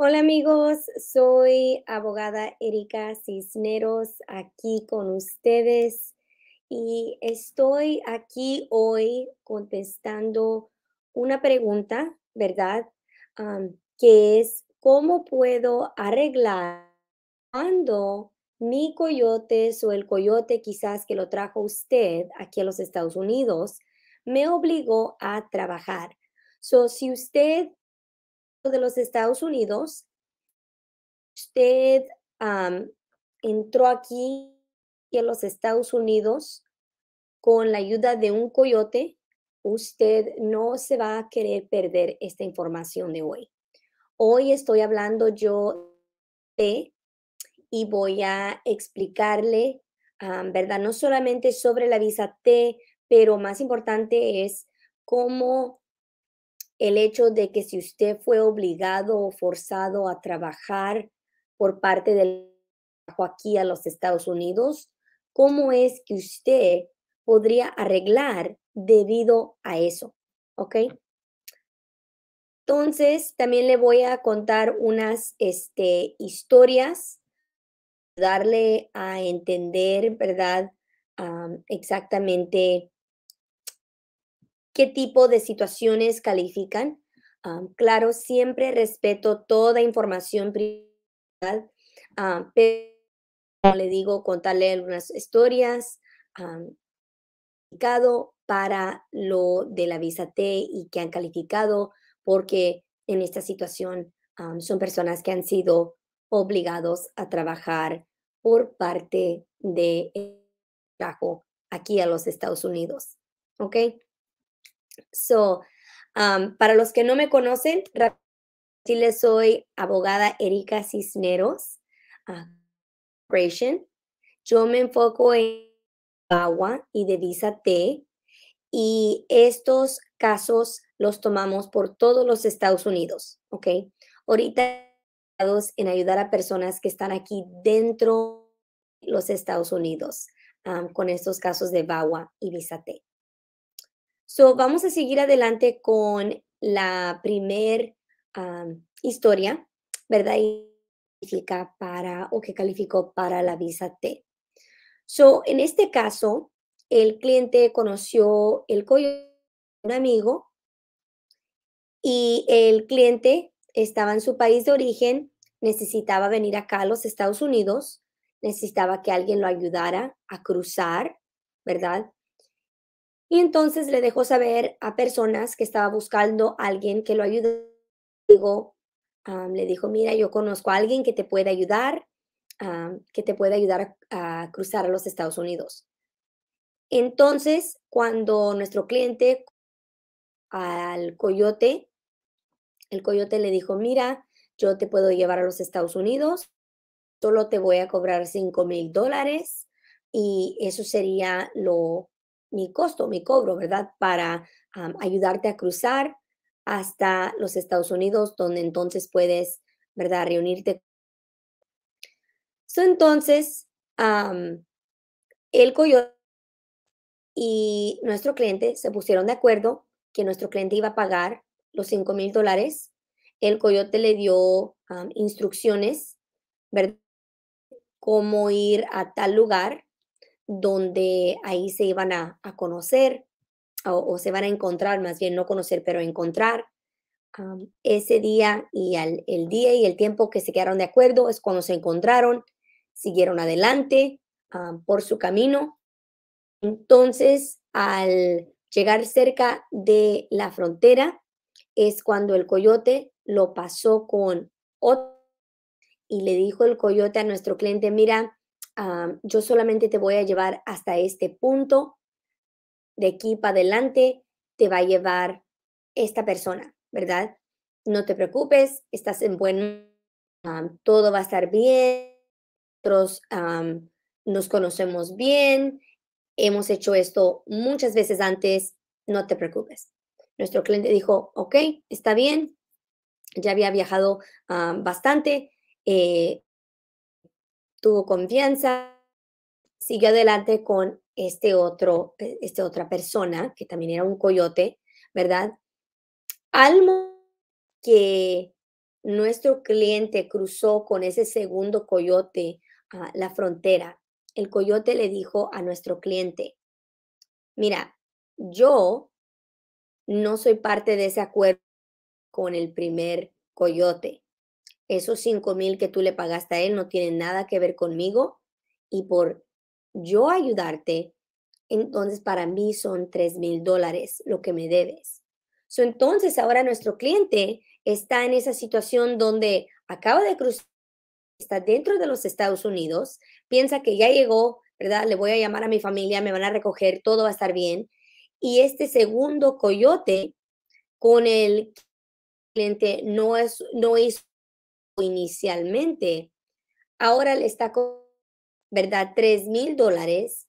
Hola amigos, soy abogada Erika Cisneros aquí con ustedes y estoy aquí hoy contestando una pregunta, ¿verdad? que es, ¿cómo puedo arreglar cuando mi coyote o el coyote quizás que lo trajo usted aquí a los Estados Unidos me obligó a trabajar? So, si usted de los Estados Unidos, usted entró aquí en los Estados Unidos con la ayuda de un coyote, usted no se va a querer perder esta información de hoy. Hoy estoy hablando yo de y voy a explicarle, ¿verdad? No solamente sobre la visa T, pero más importante es cómo el hecho de que si usted fue obligado o forzado a trabajar por parte del trabajo aquí a los Estados Unidos, ¿cómo es que usted podría arreglar debido a eso? ¿Ok? Entonces, también le voy a contar unas este, historias, darle a entender, ¿verdad? exactamente qué tipo de situaciones califican. Ah, claro, siempre respeto toda información privada, ah, pero le digo, contarle algunas historias ah, para lo de la visa T y que han calificado, porque en esta situación son personas que han sido obligados a trabajar por parte de eh, trabajo aquí a los Estados Unidos. ¿Ok? So, um, para los que no me conocen, les soy abogada Erika Cisneros, ah, Yo me enfoco en Bagua y de visa T y estos casos los tomamos por todos los Estados Unidos, ¿ok? Ahorita en ayudar a personas que están aquí dentro de los Estados Unidos ah, con estos casos de VAWA y visa T. So, vamos a seguir adelante con la primer ah, historia, ¿verdad? Y para o que calificó para la visa T. So, en este caso, el cliente conoció el coyote un amigo y el cliente estaba en su país de origen, necesitaba venir acá a los Estados Unidos, necesitaba que alguien lo ayudara a cruzar, ¿verdad? Y entonces le dejó saber a personas que estaba buscando a alguien que lo ayude. le dijo, mira, yo conozco a alguien que te puede ayudar, que te puede ayudar a, a, cruzar a los Estados Unidos. Entonces, cuando nuestro cliente al coyote, el coyote le dijo, mira, yo te puedo llevar a los Estados Unidos, solo te voy a cobrar 5 mil dólares y eso sería lo mi costo, mi cobro, ¿verdad? Para ayudarte a cruzar hasta los Estados Unidos, donde entonces puedes, ¿verdad? Reunirte. So, entonces, el coyote y nuestro cliente se pusieron de acuerdo que nuestro cliente iba a pagar los 5 mil dólares. El coyote le dio instrucciones, ¿verdad? Cómo ir a tal lugar donde ahí se iban a, conocer o, se van a encontrar, más bien no conocer, pero encontrar. ese día y el día y el tiempo que se quedaron de acuerdo es cuando se encontraron, siguieron adelante por su camino. Entonces, al llegar cerca de la frontera, es cuando el coyote lo pasó con otro y le dijo el coyote a nuestro cliente, mira, yo solamente te voy a llevar hasta este punto, de aquí para adelante te va a llevar esta persona, ¿verdad? No te preocupes, estás en buen, todo va a estar bien, nosotros nos conocemos bien, hemos hecho esto muchas veces antes, no te preocupes. Nuestro cliente dijo, ok, está bien, ya había viajado bastante, eh, tuvo confianza, siguió adelante con este otro, eh, esta otra persona, que también era un coyote, ¿verdad? Al que nuestro cliente cruzó con ese segundo coyote a la frontera, el coyote le dijo a nuestro cliente, mira, yo no soy parte de ese acuerdo con el primer coyote esos cinco mil que tú le pagaste a él no tienen nada que ver conmigo y por yo ayudarte, entonces para mí son tres mil dólares lo que me debes. entonces ahora nuestro cliente está en esa situación donde acaba de cruzar, está dentro de los Estados Unidos, piensa que ya llegó, ¿verdad? Le voy a llamar a mi familia, me van a recoger, todo va a estar bien. Y este segundo coyote con el cliente no, es, no hizo inicialmente, ahora le está ¿verdad? 3 mil dólares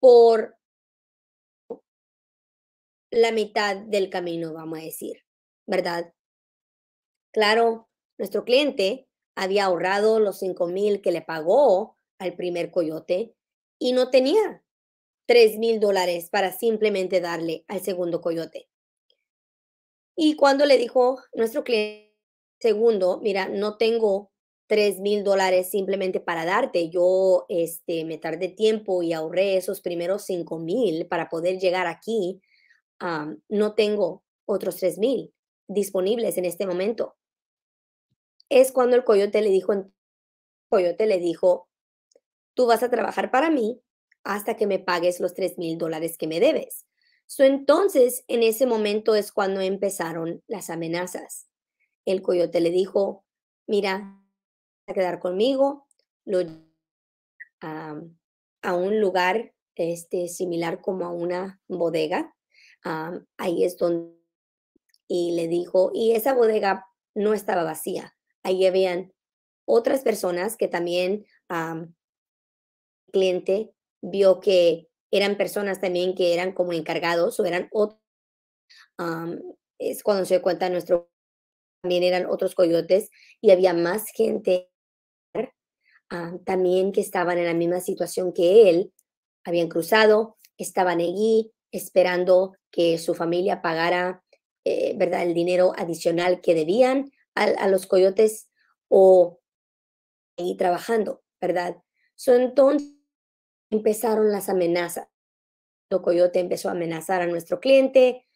por la mitad del camino, vamos a decir, ¿verdad? Claro, nuestro cliente había ahorrado los 5,000 mil que le pagó al primer coyote y no tenía 3,000 mil dólares para simplemente darle al segundo coyote. Y cuando le dijo nuestro cliente, Segundo, mira, no tengo tres mil dólares simplemente para darte. Yo este, me tardé tiempo y ahorré esos primeros cinco mil para poder llegar aquí. no tengo otros tres mil disponibles en este momento. Es cuando el coyote le dijo, coyote le dijo, tú vas a trabajar para mí hasta que me pagues los tres mil dólares que me debes. entonces, en ese momento es cuando empezaron las amenazas. El coyote le dijo, mira, a quedar conmigo, lo a, a un lugar este, similar como a una bodega. Ah, ahí es donde... Y le dijo, y esa bodega no estaba vacía. Ahí habían otras personas que también el ah, cliente vio que eran personas también que eran como encargados o eran otros. Ah, es cuando se cuenta nuestro también eran otros coyotes y había más gente ah, también que estaban en la misma situación que él. Habían cruzado, estaban allí esperando que su familia pagara eh, ¿verdad? el dinero adicional que debían a, los coyotes o ahí trabajando, ¿verdad? So, entonces empezaron las amenazas. El coyote empezó a amenazar a nuestro cliente,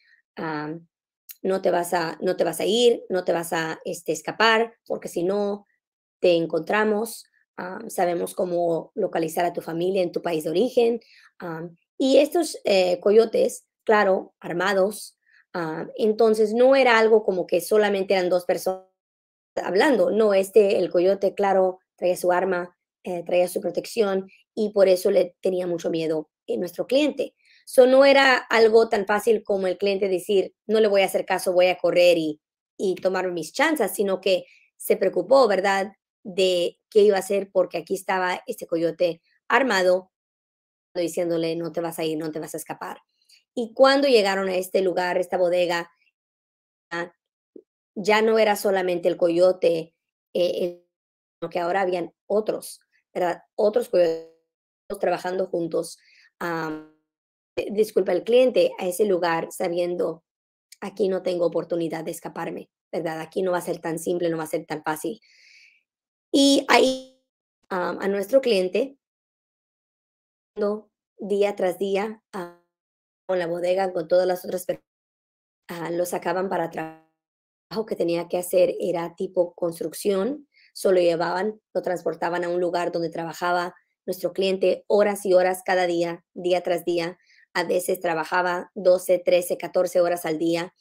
no te vas a, no te vas a ir, no te vas a este, escapar, porque si no, te encontramos, ah, sabemos cómo localizar a tu familia en tu país de origen. Ah, y estos eh, coyotes, claro, armados, ah, entonces no era algo como que solamente eran dos personas hablando, no, este, el coyote, claro, traía su arma, eh, traía su protección y por eso le tenía mucho miedo eh, nuestro cliente. So, no era algo tan fácil como el cliente decir, no le voy a hacer caso, voy a correr y, y tomar mis chances, sino que se preocupó, ¿verdad?, de qué iba a hacer porque aquí estaba este coyote armado diciéndole, no te vas a ir, no te vas a escapar. Y cuando llegaron a este lugar, esta bodega, ah, ya no era solamente el coyote, eh, sino que ahora habían otros, ¿verdad? Otros coyotes trabajando juntos. Um, eh, disculpa, el cliente a ese lugar sabiendo, aquí no tengo oportunidad de escaparme, ¿verdad? Aquí no va a ser tan simple, no va a ser tan fácil. Y ahí a nuestro cliente, día tras día, ah, con la bodega, con todas las otras personas, ah, lo sacaban para trabajo que tenía que hacer, era tipo construcción, solo llevaban, lo transportaban a un lugar donde trabajaba nuestro cliente horas y horas cada día, día tras día, a veces trabajaba 12, 13, 14 horas al día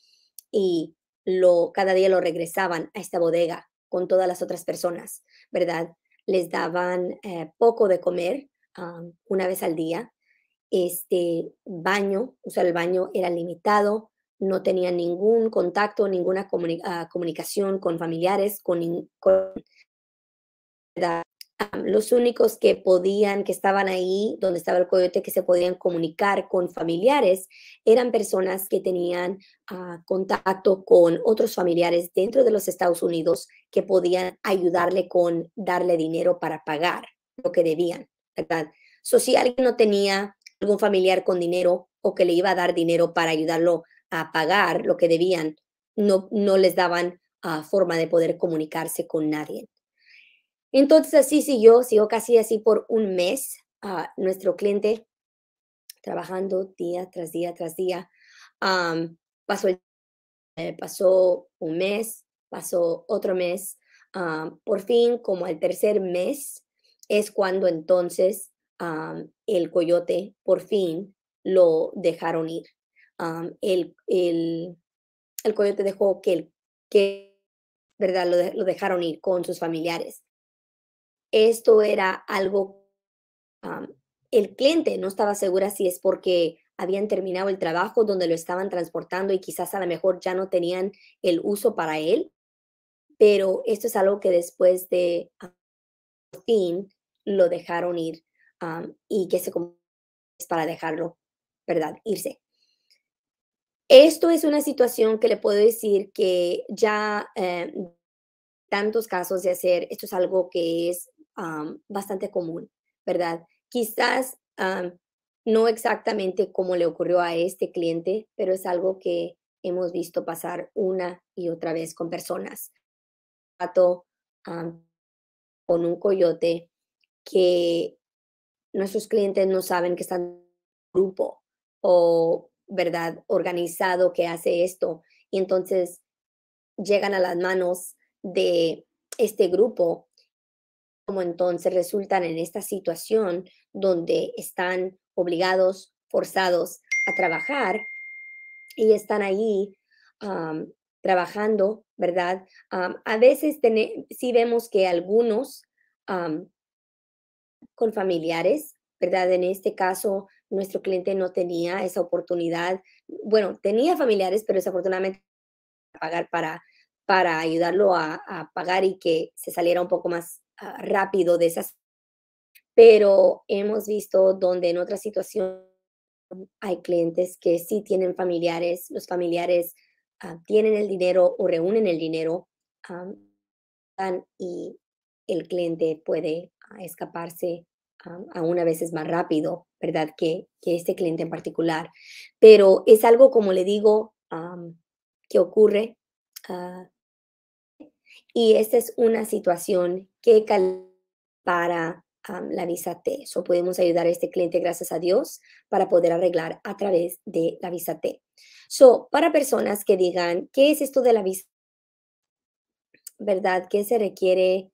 y lo, cada día lo regresaban a esta bodega con todas las otras personas, ¿verdad? Les daban eh, poco de comer ah, una vez al día. Este baño, o sea, el baño era limitado, no tenían ningún contacto, ninguna ah, comunicación con familiares, con, los únicos que podían, que estaban ahí, donde estaba el coyote, que se podían comunicar con familiares, eran personas que tenían ah, contacto con otros familiares dentro de los Estados Unidos que podían ayudarle con darle dinero para pagar lo que debían, ¿verdad? si alguien no tenía algún familiar con dinero o que le iba a dar dinero para ayudarlo a pagar lo que debían, no, les daban ah, forma de poder comunicarse con nadie. Entonces así siguió, siguió casi así por un mes ah, nuestro cliente trabajando día tras día tras día. pasó, eh, pasó un mes, pasó otro mes. Ah, por fin, como el tercer mes, es cuando entonces el coyote por fin lo dejaron ir. El, coyote dejó que, que ¿verdad? lo dejaron ir con sus familiares esto era algo, el cliente no estaba segura si es porque habían terminado el trabajo donde lo estaban transportando y quizás a lo mejor ya no tenían el uso para él, pero esto es algo que después de fin lo dejaron ir y que se para dejarlo, ¿verdad? Irse. Esto es una situación que le puedo decir que ya eh, tantos casos de hacer, esto es algo que es bastante común, ¿verdad? Quizás no exactamente como le ocurrió a este cliente, pero es algo que hemos visto pasar una y otra vez con personas. Pato con un coyote que nuestros clientes no saben que están un grupo o, ¿verdad?, organizado que hace esto. Y entonces llegan a las manos de este grupo como entonces resultan en esta situación donde están obligados, forzados a trabajar y están ahí trabajando, ¿verdad? a veces sí vemos que algunos con familiares, ¿verdad? En este caso, nuestro cliente no tenía esa oportunidad. Bueno, tenía familiares, pero desafortunadamente pagar para, para ayudarlo a, a pagar y que se saliera un poco más Ah, rápido de esas, pero hemos visto donde en otra situación hay clientes que sí tienen familiares, los familiares ah, tienen el dinero o reúnen el dinero ah, y el cliente puede escaparse a aún a veces más rápido, ¿verdad? Que, este cliente en particular. Pero es algo, como le digo, que ocurre. Y esta es una situación que para la visa T. So podemos ayudar a este cliente, gracias a Dios, para poder arreglar a través de la visa T. So, para personas que digan, ¿qué es esto de la visa? ¿Verdad? ¿Qué se requiere?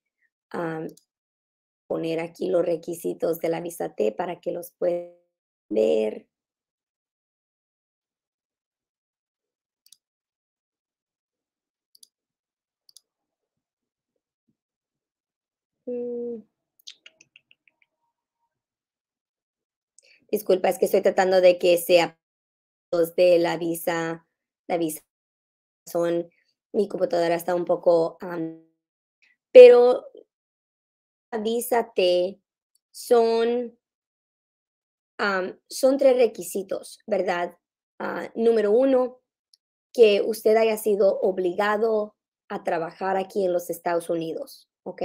poner aquí los requisitos de la visa T para que los puedan ver. Disculpa, es que estoy tratando de que sea de la visa, la visa son, mi computadora está un poco, pero la son, um, son tres requisitos, ¿verdad? Ah, número uno, que usted haya sido obligado a trabajar aquí en los Estados Unidos, ¿ok?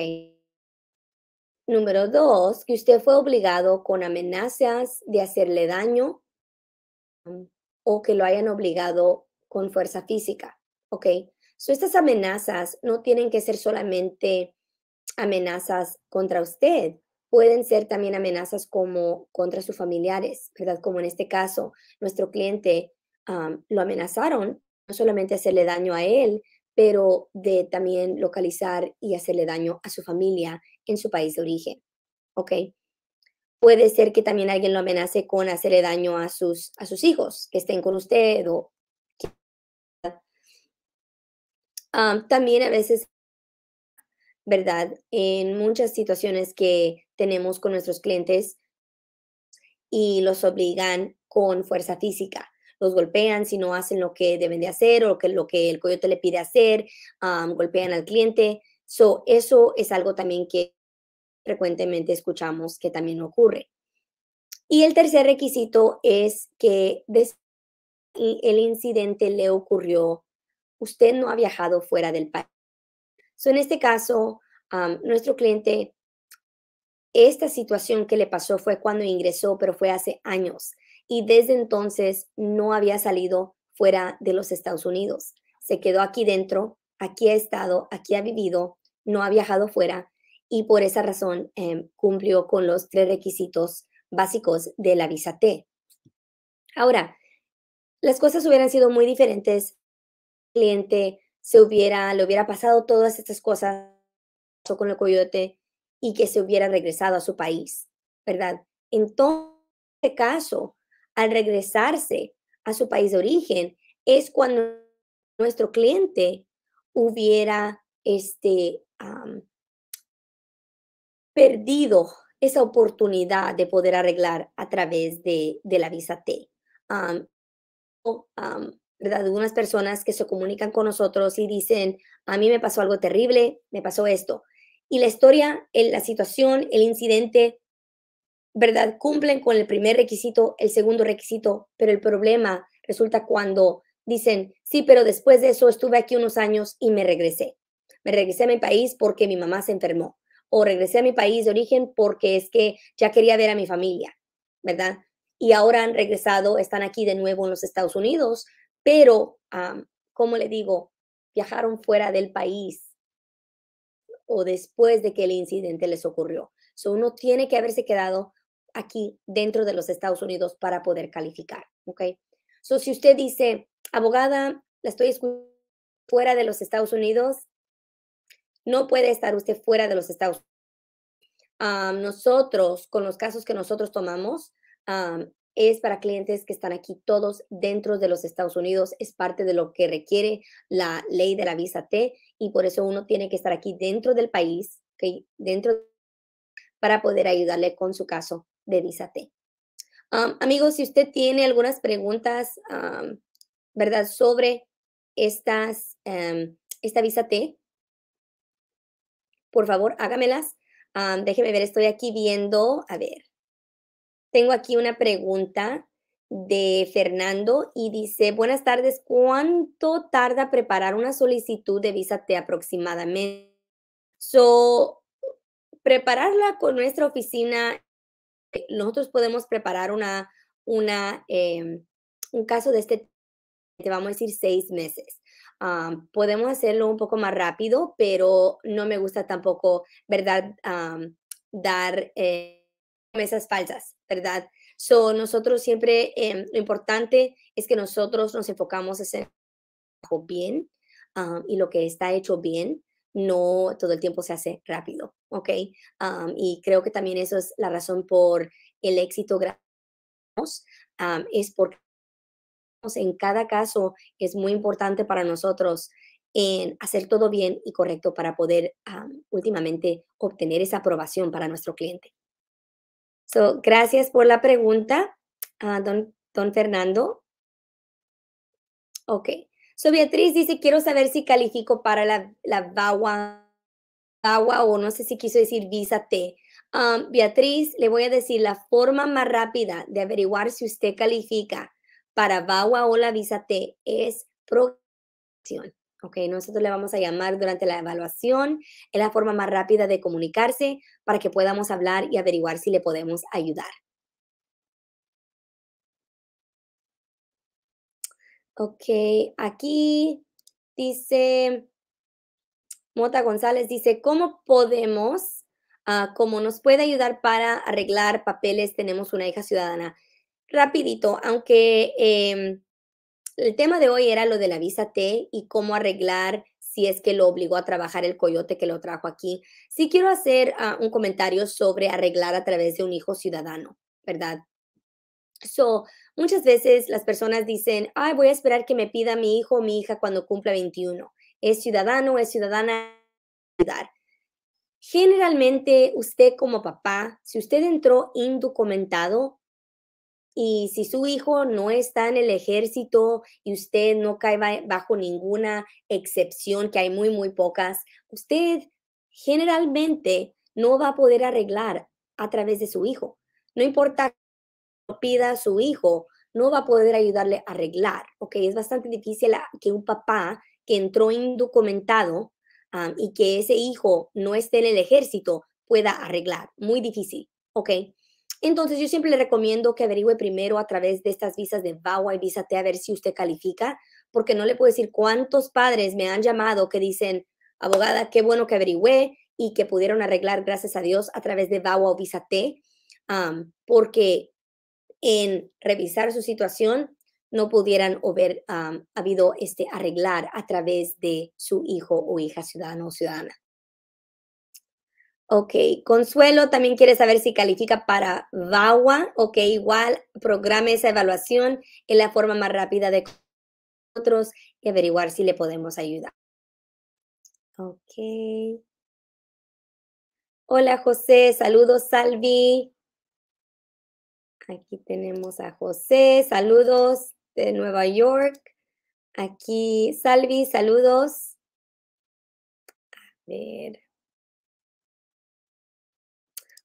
Número dos, que usted fue obligado con amenazas de hacerle daño um, o que lo hayan obligado con fuerza física, ¿ok? So, estas amenazas no tienen que ser solamente amenazas contra usted, pueden ser también amenazas como contra sus familiares, ¿verdad? Como en este caso, nuestro cliente um, lo amenazaron, no solamente hacerle daño a él, pero de también localizar y hacerle daño a su familia en su país de origen. ¿Ok? Puede ser que también alguien lo amenace con hacerle daño a sus, a sus hijos que estén con usted o... Ah, también a veces, ¿verdad? En muchas situaciones que tenemos con nuestros clientes y los obligan con fuerza física los golpean si no hacen lo que deben de hacer o lo que el coyote le pide hacer, golpean al cliente. So, eso es algo también que frecuentemente escuchamos que también ocurre. Y el tercer requisito es que el incidente le ocurrió, usted no ha viajado fuera del país. So, en este caso, nuestro cliente, esta situación que le pasó fue cuando ingresó, pero fue hace años. Y desde entonces no había salido fuera de los Estados Unidos. Se quedó aquí dentro, aquí ha estado, aquí ha vivido, no ha viajado fuera y por esa razón em, cumplió con los tres requisitos básicos de la visa T. Ahora, las cosas hubieran sido muy diferentes. El cliente se hubiera, le hubiera pasado todas estas cosas con el coyote y que se hubiera regresado a su país, ¿verdad? en este caso, al regresarse a su país de origen, es cuando nuestro cliente hubiera este, perdido esa oportunidad de poder arreglar a través de, la visa T. ¿verdad? Algunas personas que se comunican con nosotros y dicen, a mí me pasó algo terrible, me pasó esto. Y la historia, la situación, el incidente, ¿verdad? Cumplen con el primer requisito, el segundo requisito, pero el problema resulta cuando dicen, sí, pero después de eso estuve aquí unos años y me regresé. Me regresé a mi país porque mi mamá se enfermó o regresé a mi país de origen porque es que ya quería ver a mi familia, ¿verdad? Y ahora han regresado, están aquí de nuevo en los Estados Unidos, pero, ¿cómo como le digo, viajaron fuera del país o después de que el incidente les ocurrió. So uno tiene que haberse quedado aquí dentro de los Estados Unidos para poder calificar, ¿ok? So si usted dice, abogada, la estoy fuera de los Estados Unidos, no puede estar usted fuera de los Estados Unidos. nosotros, con los casos que nosotros tomamos, es para clientes que están aquí todos dentro de los Estados Unidos. Es parte de lo que requiere la ley de la visa T y por eso uno tiene que estar aquí dentro del país, dentro para poder ayudarle con su caso de visa T. amigos, si usted tiene algunas preguntas, ¿verdad? Sobre estas, em, esta visa T, por favor, hágamelas. Déjenme déjeme ver, estoy aquí viendo, a ver, tengo aquí una pregunta de Fernando y dice, buenas tardes, ¿cuánto tarda preparar una solicitud de visa T aproximadamente? So, prepararla con nuestra oficina, eh, nosotros podemos preparar una, una, em, un caso de este, te vamos a decir seis meses podemos hacerlo un poco más rápido, pero no me gusta tampoco, ¿verdad? dar eh, falsas, ¿verdad? So, nosotros siempre, em, lo importante es que nosotros nos enfocamos en hacer bien y lo que está hecho bien no todo el tiempo se hace rápido, ¿ok? y creo que también eso es la razón por el éxito que es porque en cada caso es muy importante para nosotros en hacer todo bien y correcto para poder últimamente obtener esa aprobación para nuestro cliente. gracias por la pregunta, ah, don, Fernando. Ok. So Beatriz dice, quiero saber si califico para la, la VAWA, o no sé si quiso decir Visa T. Beatriz, le voy a decir la forma más rápida de averiguar si usted califica para Baua o la visa T es protección, ¿ok? Nosotros le vamos a llamar durante la evaluación. Es la forma más rápida de comunicarse para que podamos hablar y averiguar si le podemos ayudar. Ok, aquí dice Mota González, dice, ¿cómo podemos, ah, cómo nos puede ayudar para arreglar papeles? Tenemos una hija ciudadana rapidito, aunque em, el tema de hoy era lo de la visa T y cómo arreglar si es que lo obligó a trabajar el coyote que lo trajo aquí. Sí quiero hacer ah, un comentario sobre arreglar a través de un hijo ciudadano, ¿verdad? So, muchas veces las personas dicen, ay, voy a esperar que me pida mi hijo o mi hija cuando cumpla 21. Es ciudadano, o es ciudadana. Generalmente usted como papá, si usted entró indocumentado, y si su hijo no está en el ejército y usted no cae bajo ninguna excepción, que hay muy, muy pocas, usted generalmente no va a poder arreglar a través de su hijo. No importa que pida su hijo, no va a poder ayudarle a arreglar, ¿ok? Es bastante difícil que un papá que entró indocumentado y que ese hijo no esté en el ejército pueda arreglar. Muy difícil, ¿ok? Entonces yo siempre le recomiendo que averigüe primero a través de estas visas de VAWA y Visa T a ver si usted califica, porque no le puedo decir cuántos padres me han llamado que dicen, abogada, qué bueno que averigüe y que pudieron arreglar, gracias a Dios, a través de VAWA o Visa T, porque en revisar su situación no pudieran haber habido este arreglar a través de su hijo o hija ciudadano o ciudadana. Ok, Consuelo también quiere saber si califica para VAWA. Ok, igual programa esa evaluación en la forma más rápida de nosotros y averiguar si le podemos ayudar. Ok. Hola José, saludos Salvi. Aquí tenemos a José, saludos de Nueva York. Aquí Salvi, saludos. A ver.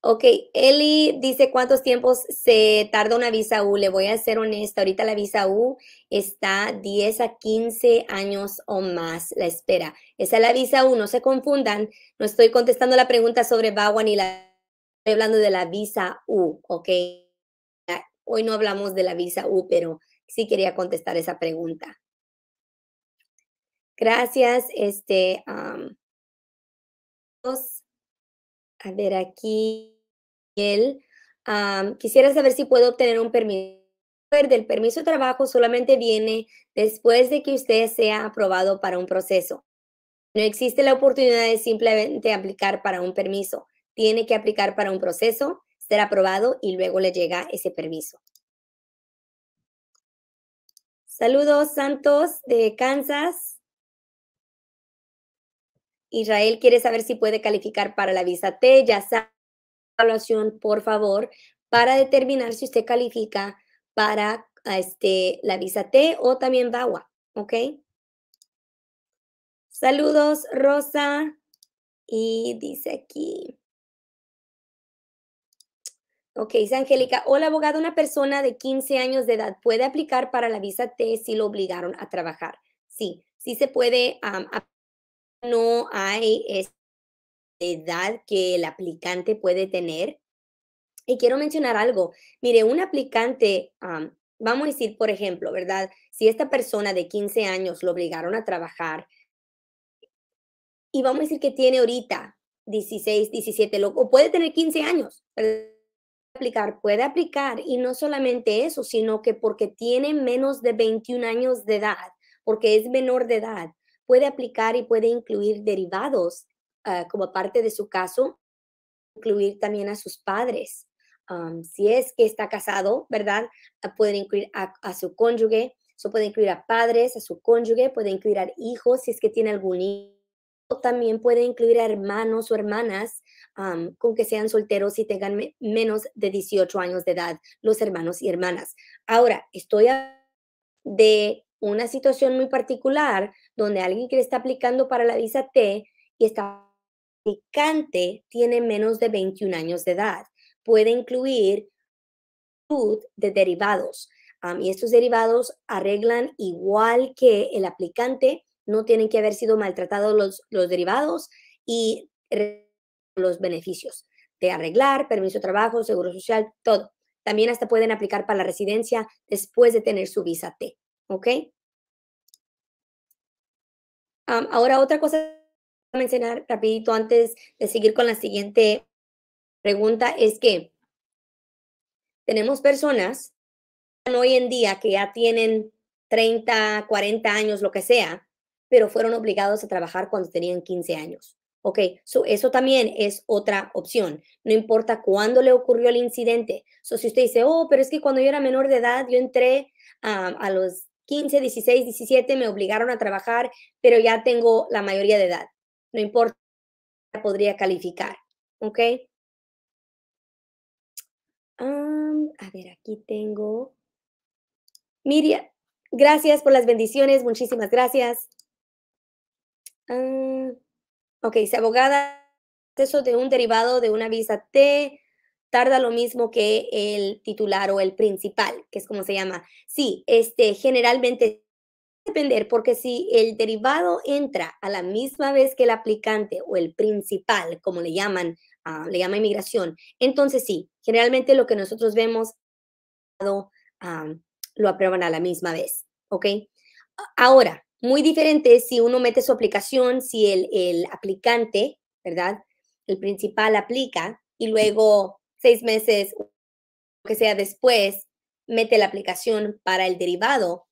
Ok, Eli dice cuántos tiempos se tarda una visa U. Le voy a ser honesta, ahorita la visa U está 10 a 15 años o más la espera. Esa es la visa U, no se confundan, no estoy contestando la pregunta sobre Bawa y la... Estoy hablando de la visa U, ok. Hoy no hablamos de la visa U, pero sí quería contestar esa pregunta. Gracias, este... a ver aquí él. quisiera saber si puedo obtener un permiso. El permiso de trabajo solamente viene después de que usted sea aprobado para un proceso. No existe la oportunidad de simplemente aplicar para un permiso. Tiene que aplicar para un proceso, ser aprobado y luego le llega ese permiso. Saludos, Santos de Kansas. Israel quiere saber si puede calificar para la visa T. Ya sabe evaluación, por favor, para determinar si usted califica para este, la visa T o también VAWA, ¿ok? Saludos, Rosa. Y dice aquí. Ok, dice Angélica, hola abogado, una persona de 15 años de edad puede aplicar para la visa T si lo obligaron a trabajar. Sí, sí se puede. no hay este edad que el aplicante puede tener. Y quiero mencionar algo. Mire, un aplicante, vamos a decir, por ejemplo, ¿verdad? Si esta persona de 15 años lo obligaron a trabajar y vamos a decir que tiene ahorita 16, 17, o puede tener 15 años, puede aplicar, puede aplicar y no solamente eso, sino que porque tiene menos de 21 años de edad, porque es menor de edad, puede aplicar y puede incluir derivados Ah, como parte de su caso, incluir también a sus padres. si es que está casado, ¿verdad? Ah, pueden incluir a, su cónyuge, eso puede incluir a padres, a su cónyuge, puede incluir a hijos si es que tiene algún hijo. También puede incluir a hermanos o hermanas con que sean solteros y tengan menos de 18 años de edad, los hermanos y hermanas. Ahora, estoy de una situación muy particular donde alguien que está aplicando para la visa T y está aplicante tiene menos de 21 años de edad. Puede incluir de derivados. y estos derivados arreglan igual que el aplicante, no tienen que haber sido maltratados los, derivados y los beneficios de arreglar, permiso de trabajo, seguro social, todo. También hasta pueden aplicar para la residencia después de tener su visa T. ¿Ok? ahora otra cosa mencionar rapidito antes de seguir con la siguiente pregunta es que tenemos personas hoy en día que ya tienen 30, 40 años, lo que sea, pero fueron obligados a trabajar cuando tenían 15 años. Ok, eso también es otra opción. No importa cuándo le ocurrió el incidente. O si usted dice, oh, pero es que cuando yo era menor de edad, yo entré a los 15, 16, 17, me obligaron a trabajar, pero ya tengo la mayoría de edad no importa, podría calificar, ¿ok? a ver, aquí tengo. Miriam, gracias por las bendiciones, muchísimas gracias. Ah, ok, si abogada, eso de un derivado de una visa T tarda lo mismo que el titular o el principal, que es como se llama. Sí, este, generalmente porque si el derivado entra a la misma vez que el aplicante o el principal, como le llaman, ah, le llama inmigración, entonces sí, generalmente lo que nosotros vemos ah, lo aprueban a la misma vez, ¿ok? Ahora, muy diferente si uno mete su aplicación, si el, el aplicante, ¿verdad? El principal aplica y luego seis meses, lo que sea después, mete la aplicación para el derivado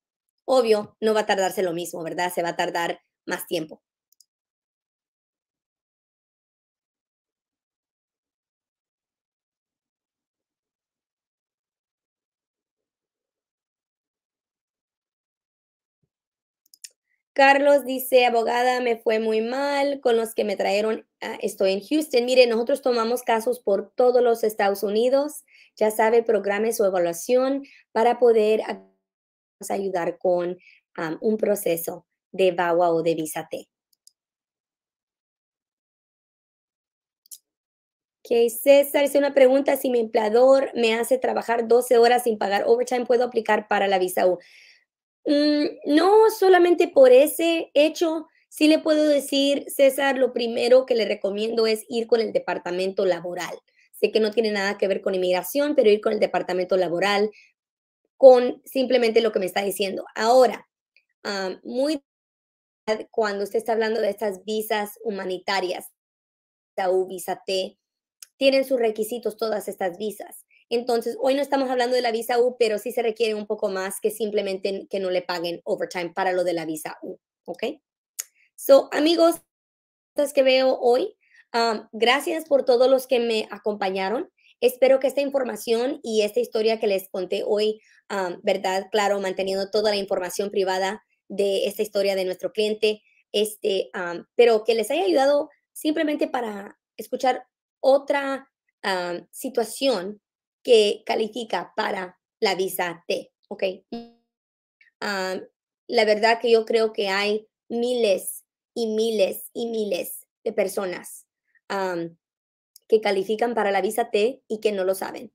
Obvio, no va a tardarse lo mismo, ¿verdad? Se va a tardar más tiempo. Carlos dice, abogada, me fue muy mal con los que me trajeron, ah, estoy en Houston. Mire, nosotros tomamos casos por todos los Estados Unidos, ya sabe, programe su evaluación para poder a ayudar con un proceso de VAWA o de Visa T. Ok, César, hice una pregunta. Si mi empleador me hace trabajar 12 horas sin pagar overtime, ¿puedo aplicar para la Visa U? Mm, no solamente por ese hecho. Sí le puedo decir, César, lo primero que le recomiendo es ir con el departamento laboral. Sé que no tiene nada que ver con inmigración, pero ir con el departamento laboral con simplemente lo que me está diciendo. Ahora, ah, muy cuando usted está hablando de estas visas humanitarias, la U, visa T, tienen sus requisitos todas estas visas. Entonces, hoy no estamos hablando de la visa U, pero sí se requiere un poco más que simplemente que no le paguen overtime para lo de la visa U, ¿ok? So, amigos, que veo hoy, ah, gracias por todos los que me acompañaron. Espero que esta información y esta historia que les conté hoy, ah, ¿verdad? Claro, manteniendo toda la información privada de esta historia de nuestro cliente, este, ah, pero que les haya ayudado simplemente para escuchar otra ah, situación que califica para la visa T, ¿ok? la verdad que yo creo que hay miles y miles y miles de personas que califican para la visa T y que no lo saben.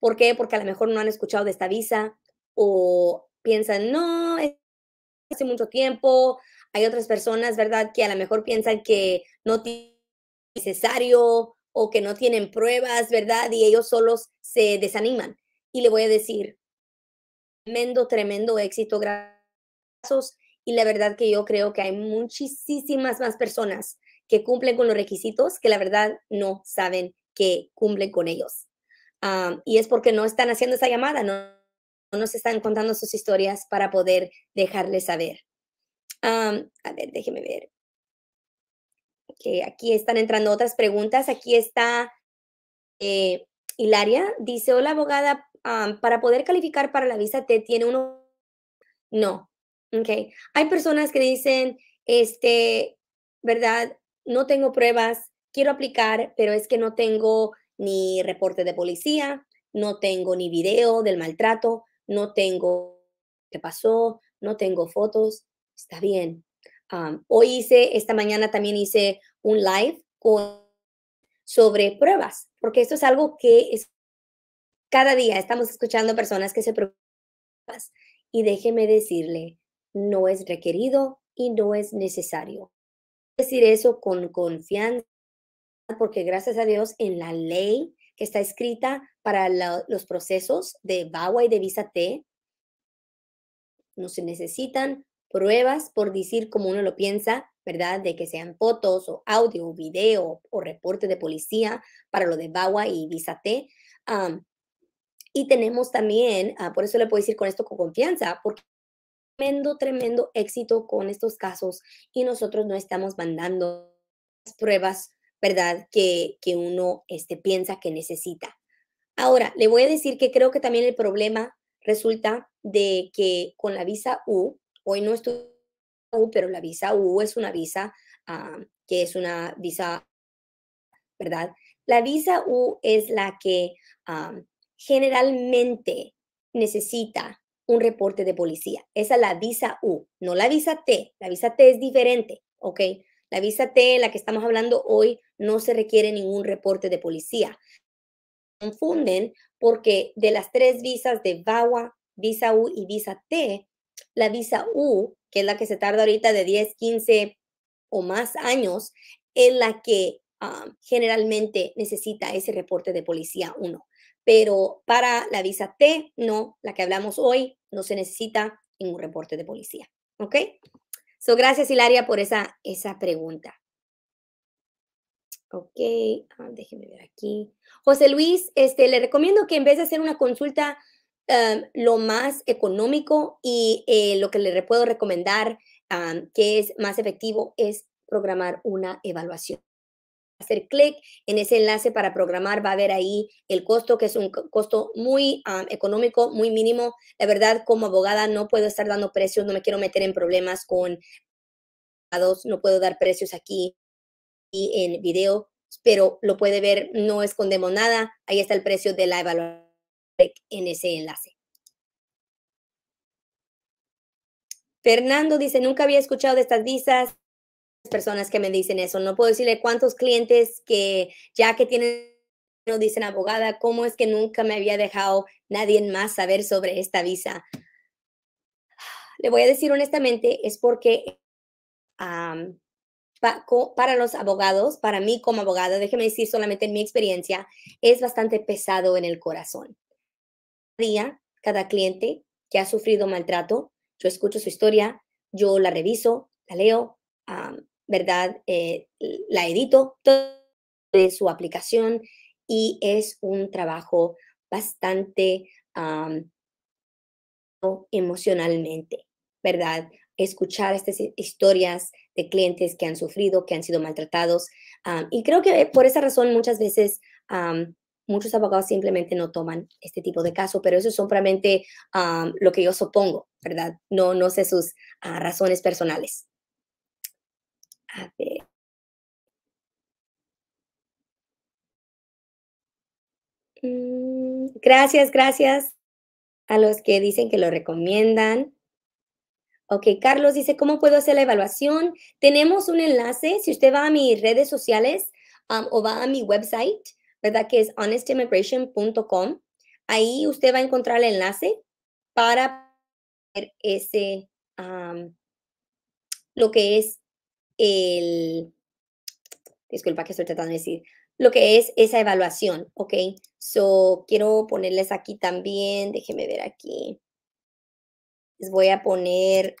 ¿Por qué? Porque a lo mejor no han escuchado de esta visa o piensan, no, hace mucho tiempo. Hay otras personas, ¿verdad?, que a lo mejor piensan que no es necesario o que no tienen pruebas, ¿verdad? Y ellos solos se desaniman. Y le voy a decir, tremendo, tremendo éxito, gracias. Y la verdad que yo creo que hay muchísimas más personas que cumplen con los requisitos que la verdad no saben que cumplen con ellos. y es porque no están haciendo esa llamada, no, no, nos están contando sus historias para poder dejarles saber. a ver, déjeme ver. Okay, aquí están entrando otras preguntas. Aquí está eh, Hilaria. Dice, hola abogada, para poder calificar para la visa T tiene uno... No. okay Hay personas que dicen, este, ¿verdad? no tengo pruebas, quiero aplicar, pero es que no tengo ni reporte de policía, no tengo ni video del maltrato, no tengo qué pasó, no tengo fotos, está bien. hoy hice, esta mañana también hice un live sobre pruebas, porque esto es algo que cada día estamos escuchando personas que se preocupan y déjeme decirle, no es requerido y no es necesario decir eso con confianza, porque gracias a Dios en la ley que está escrita para los procesos de VAWA y de Visa T, no se necesitan pruebas por decir como uno lo piensa, ¿verdad? De que sean fotos o audio o video o reporte de policía para lo de VAWA y Visa T. y tenemos también, ah, por eso le puedo decir con esto con confianza, porque tremendo, tremendo éxito con estos casos y nosotros no estamos mandando las pruebas, ¿verdad?, que, uno este, piensa que necesita. Ahora, le voy a decir que creo que también el problema resulta de que con la visa U, hoy no estoy U, pero la visa U es una visa que es una visa, ¿verdad? La visa U es la que generalmente necesita un reporte de policía. Esa es la visa U, no la visa T. La visa T es diferente, ¿ok? La visa T, la que estamos hablando hoy, no se requiere ningún reporte de policía. Confunden porque de las tres visas de VAWA, visa U y visa T, la visa U, que es la que se tarda ahorita de 10, 15 o más años, es la que ah, generalmente necesita ese reporte de policía 1 pero para la visa T, no, la que hablamos hoy, no se necesita ningún reporte de policía. ¿Ok? So, gracias, Hilaria, por esa, esa pregunta. Ok, déjenme ah, déjeme ver aquí. José Luis, este, le recomiendo que en vez de hacer una consulta um, lo más económico y eh, lo que le puedo recomendar um, que es más efectivo es programar una evaluación hacer clic en ese enlace para programar, va a ver ahí el costo, que es un costo muy ah, económico, muy mínimo. La verdad, como abogada no puedo estar dando precios, no me quiero meter en problemas con abogados, no puedo dar precios aquí y en video, pero lo puede ver, no escondemos nada, ahí está el precio de la evaluación en ese enlace. Fernando dice, nunca había escuchado de estas visas personas que me dicen eso. No puedo decirle cuántos clientes que ya que tienen, no dicen abogada, cómo es que nunca me había dejado nadie más saber sobre esta visa. Le voy a decir honestamente, es porque para los abogados, para mí como abogada, déjeme decir solamente en mi experiencia, es bastante pesado en el corazón. Cada día, cada cliente que ha sufrido maltrato, yo escucho su historia, yo la reviso, la leo, ¿verdad? Eh, la edito toda de su aplicación y es un trabajo bastante emocionalmente, ¿verdad? Escuchar estas historias de clientes que han sufrido, que han sido maltratados. y creo que por esa razón muchas veces muchos abogados simplemente no toman este tipo de caso, pero eso es simplemente lo que yo supongo, ¿verdad? No, no sé sus ah, razones personales. A mm, Gracias, gracias a los que dicen que lo recomiendan. Ok, Carlos dice, ¿cómo puedo hacer la evaluación? Tenemos un enlace, si usted va a mis redes sociales um, o va a mi website, ¿verdad? Que es honestimmigration.com. Ahí usted va a encontrar el enlace para ese, lo que es el, disculpa que estoy tratando de decir, lo que es esa evaluación, ¿ok? So, quiero ponerles aquí también, déjenme ver aquí. Les voy a poner...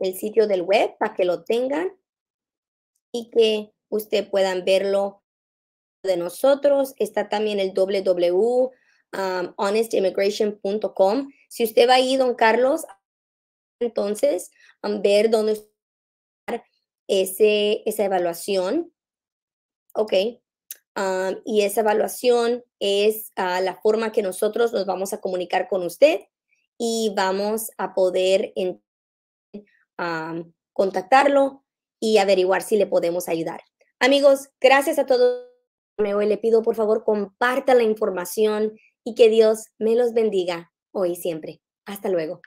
el sitio del web para que lo tengan y que ustedes puedan verlo de nosotros. Está también el www honestimmigration.com. Si usted va ahí, don Carlos, entonces ver dónde ese, esa evaluación. Ok. y esa evaluación es ah, la forma que nosotros nos vamos a comunicar con usted y vamos a poder contactarlo y averiguar si le podemos ayudar. Amigos, gracias a todos. Me voy, le pido por favor comparta la información y que Dios me los bendiga hoy y siempre. Hasta luego.